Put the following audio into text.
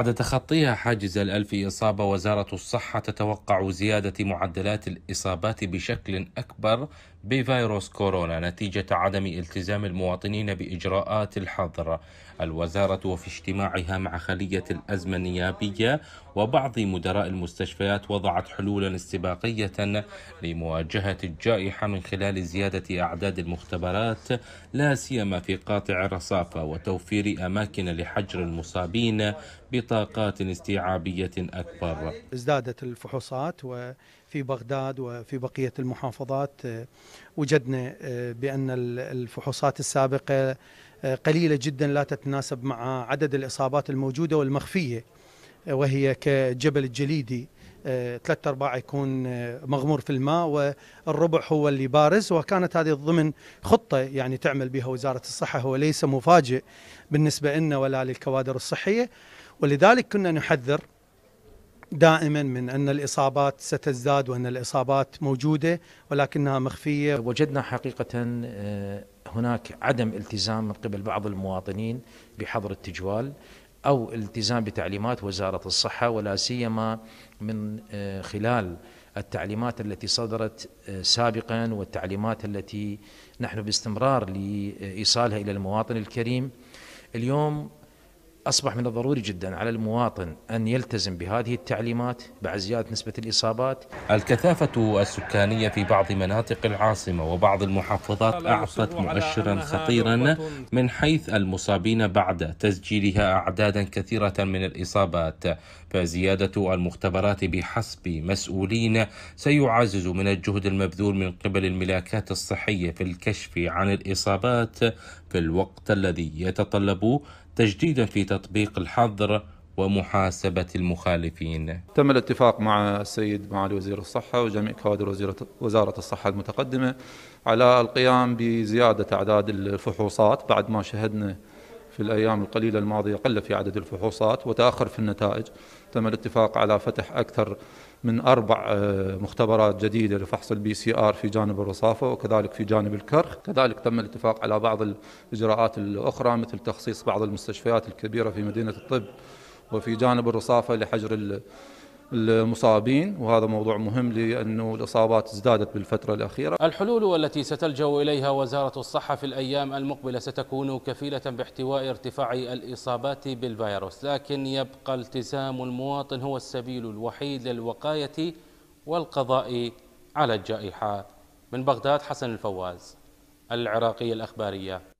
بعد تخطيها حاجز الألف إصابة وزارة الصحة تتوقع زيادة معدلات الإصابات بشكل أكبر بفيروس كورونا نتيجة عدم التزام المواطنين بإجراءات الحظر الوزارة وفي اجتماعها مع خلية الأزمة النيابية وبعض مدراء المستشفيات وضعت حلولا استباقية لمواجهة الجائحة من خلال زيادة أعداد المختبرات لا سيما في قاطع الرصافة وتوفير أماكن لحجر المصابين بطاقات استيعابية أكبر ازدادت الفحوصات وفي بغداد وفي بقية المحافظات وجدنا آه، بأن الفحوصات السابقة آه، قليلة جدا لا تتناسب مع عدد الإصابات الموجودة والمخفية آه، وهي كجبل الجليدي ثلاثة أرباع يكون مغمور في الماء والربع هو اللي بارز وكانت هذه ضمن خطة يعني تعمل بها وزارة الصحة هو ليس مفاجئ بالنسبة لنا ولا للكوادر الصحية ولذلك كنا نحذر دائما من ان الاصابات ستزداد وان الاصابات موجوده ولكنها مخفيه. وجدنا حقيقه آه، هناك عدم التزام من قبل بعض المواطنين بحظر التجوال او التزام بتعليمات وزاره الصحه ولا سيما من آه، خلال التعليمات التي صدرت آه، سابقا والتعليمات التي نحن باستمرار لايصالها الى المواطن الكريم. اليوم أصبح من الضروري جدا على المواطن أن يلتزم بهذه التعليمات بعد زيادة نسبة الإصابات الكثافة السكانية في بعض مناطق العاصمة وبعض المحافظات أعطت مؤشرا خطيرا من حيث المصابين بعد تسجيلها أعدادا كثيرة من الإصابات فزيادة المختبرات بحسب مسؤولين سيعزز من الجهد المبذول من قبل الملاكات الصحية في الكشف عن الإصابات في الوقت الذي يتطلب تجديدا في تطبيق الحظر ومحاسبة المخالفين تم الاتفاق مع السيد معالي وزير الصحة وجميع كوادر وزارة الصحة المتقدمة على القيام بزيادة أعداد الفحوصات بعد ما شهدنا في الأيام القليلة الماضية قل في عدد الفحوصات وتأخر في النتائج تم الاتفاق على فتح أكثر من أربع آه، مختبرات جديدة لفحص البي سي آر في جانب الرصافة وكذلك في جانب الكرخ كذلك تم الاتفاق على بعض الإجراءات الأخرى مثل تخصيص بعض المستشفيات الكبيرة في مدينة الطب وفي جانب الرصافة لحجر المصابين وهذا موضوع مهم لأنه الإصابات ازدادت بالفترة الأخيرة الحلول التي ستلجأ إليها وزارة الصحة في الأيام المقبلة ستكون كفيلة باحتواء ارتفاع الإصابات بالفيروس لكن يبقى التزام المواطن هو السبيل الوحيد للوقاية والقضاء على الجائحة من بغداد حسن الفواز العراقية الأخبارية